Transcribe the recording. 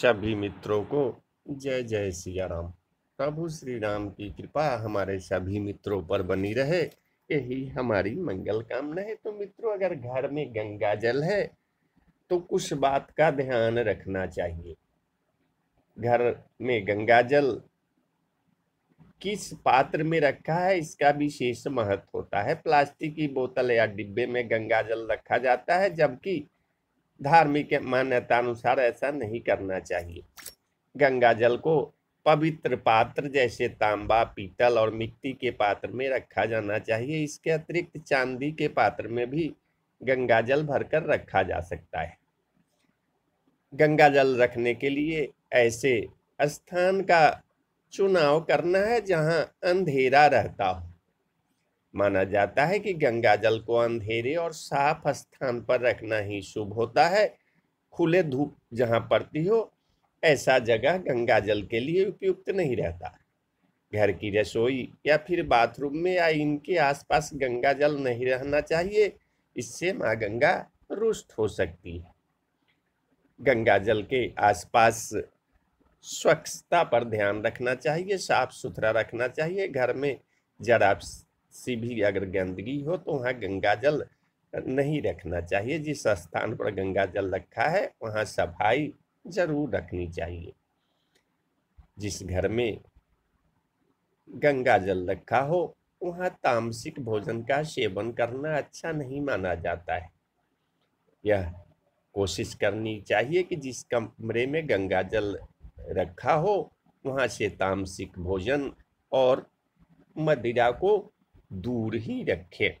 सभी मित्रों को जय जय सिया राम प्रभु श्री राम की कृपा हमारे सभी मित्रों पर बनी रहे यही हमारी मंगल कामना है तो मित्रों अगर घर में गंगा जल है तो कुछ बात का ध्यान रखना चाहिए घर में गंगा जल किस पात्र में रखा है इसका विशेष महत्व होता है प्लास्टिक की बोतल या डिब्बे में गंगा जल रखा जाता है जबकि धार्मिक मान्यता अनुसार ऐसा नहीं करना चाहिए गंगा जल को पवित्र पात्र जैसे तांबा पीतल और मिट्टी के पात्र में रखा जाना चाहिए इसके अतिरिक्त चांदी के पात्र में भी गंगा जल भरकर रखा जा सकता है गंगा जल रखने के लिए ऐसे स्थान का चुनाव करना है जहां अंधेरा रहता हो माना जाता है कि गंगा जल को अंधेरे और साफ स्थान पर रखना ही शुभ होता है खुले धूप जहाँ पड़ती हो ऐसा जगह गंगा जल के लिए उपयुक्त नहीं रहता घर की रसोई या फिर बाथरूम में या इनके आसपास गंगा जल नहीं रहना चाहिए इससे माँ गंगा रुष्ट हो सकती है गंगा जल के आसपास स्वच्छता पर ध्यान रखना चाहिए साफ सुथरा रखना चाहिए घर में जरा से भी अगर गंदगी हो तो वहाँ गंगा जल नहीं रखना चाहिए जिस स्थान पर गंगा जल रखा है वहाँ सफाई जरूर रखनी चाहिए जिस घर में गंगा जल रखा हो वहाँ तामसिक भोजन का सेवन करना अच्छा नहीं माना जाता है यह कोशिश करनी चाहिए कि जिस कमरे में गंगा जल रखा हो वहाँ से तामसिक भोजन और मदिरा को ดูที่อย่างเขต